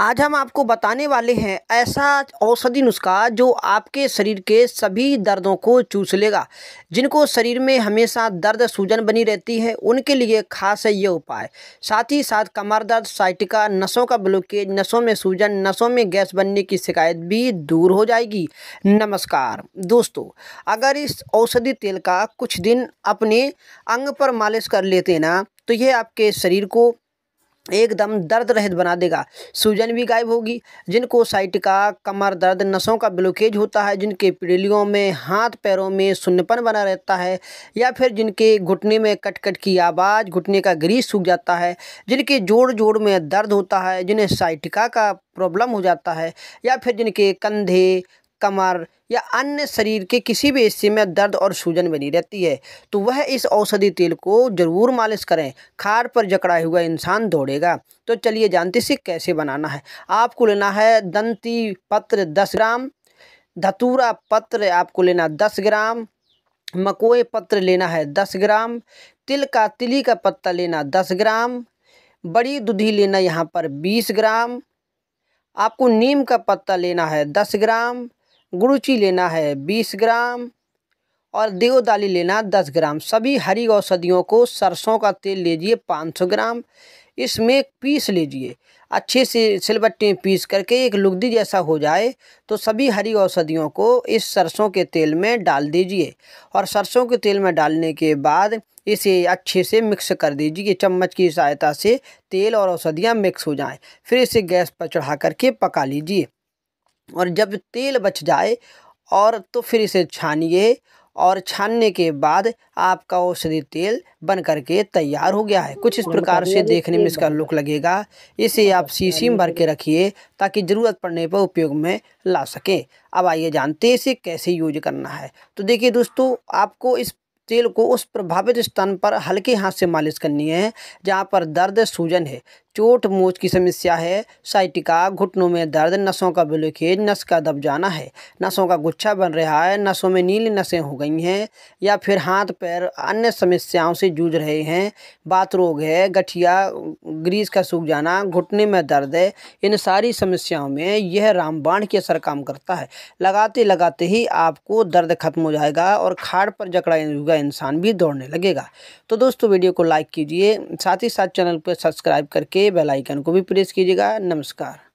आज हम आपको बताने वाले हैं ऐसा औषधि नुस्खा जो आपके शरीर के सभी दर्दों को चूस लेगा जिनको शरीर में हमेशा दर्द सूजन बनी रहती है उनके लिए खास है ये उपाय साथ ही साथ कमर दर्द साइटिका नसों का ब्लॉकेज नसों में सूजन नसों में गैस बनने की शिकायत भी दूर हो जाएगी नमस्कार दोस्तों अगर इस औषधि तेल का कुछ दिन अपने अंग पर मालिश कर लेते ना तो यह आपके शरीर को एकदम दर्द रहित बना देगा सूजन भी गायब होगी जिनको साइटिका कमर दर्द नसों का ब्लॉकेज होता है जिनके पिडलियों में हाथ पैरों में सुन्नपन बना रहता है या फिर जिनके घुटने में कट कट की आवाज़ घुटने का ग्रीस सूख जाता है जिनके जोड़ जोड़ में दर्द होता है जिन्हें साइटिका का प्रॉब्लम हो जाता है या फिर जिनके कंधे कमर या अन्य शरीर के किसी भी हिस्से में दर्द और सूजन बनी रहती है तो वह इस औषधि तेल को ज़रूर मालिश करें खार पर जकड़ा हुआ इंसान दौड़ेगा तो चलिए जानते से कैसे बनाना है आपको लेना है दंती पत्र दस ग्राम धतूरा पत्र आपको लेना दस ग्राम मकोए पत्र लेना है दस ग्राम तिल का तिली का पत्ता लेना दस ग्राम बड़ी दुधी लेना यहाँ पर बीस ग्राम आपको नीम का पत्ता लेना है दस ग्राम गुरुची लेना है बीस ग्राम और देवदाली लेना दस ग्राम सभी हरी औषधियों को सरसों का तेल लीजिए पाँच सौ ग्राम इसमें पीस लीजिए अच्छे से सिलबट्टे में पीस करके एक लुगदी जैसा हो जाए तो सभी हरी औषधियों को इस सरसों के तेल में डाल दीजिए और सरसों के तेल में डालने के बाद इसे अच्छे से मिक्स कर दीजिए चम्मच की सहायता से तेल और औषधियाँ मिक्स हो जाएं फिर इसे गैस पर चढ़ा करके पका लीजिए और जब तेल बच जाए और तो फिर इसे छानिए और छानने के बाद आपका औषधि तेल बन करके तैयार हो गया है कुछ इस प्रकार से देखने में इसका लुक लगेगा इसे हाँ, आप शीशी में भर के रखिए ताकि ज़रूरत पड़ने पर उपयोग में ला सकें अब आइए जानते हैं इसे कैसे यूज करना है तो देखिए दोस्तों आपको इस तेल को उस प्रभावित स्थान पर हल्के हाथ से मालिश करनी है जहाँ पर दर्द सूजन है चोट मोच की समस्या है साइटिका घुटनों में दर्द नसों का ब्लॉकेज नस का दब जाना है नसों का गुच्छा बन रहा है नसों में नीली नसें हो गई हैं या फिर हाथ पैर अन्य समस्याओं से जूझ रहे हैं बात रोग है गठिया ग्रीस का सूख जाना घुटने में दर्द है इन सारी समस्याओं में यह रामबाण के असर काम करता है लगाते लगाते ही आपको दर्द खत्म हो जाएगा और खाड़ पर जकड़ा हुआ इंसान भी दौड़ने लगेगा तो दोस्तों वीडियो को लाइक कीजिए साथ ही साथ चैनल पर सब्सक्राइब करके बेल आइकन को भी प्रेस कीजिएगा नमस्कार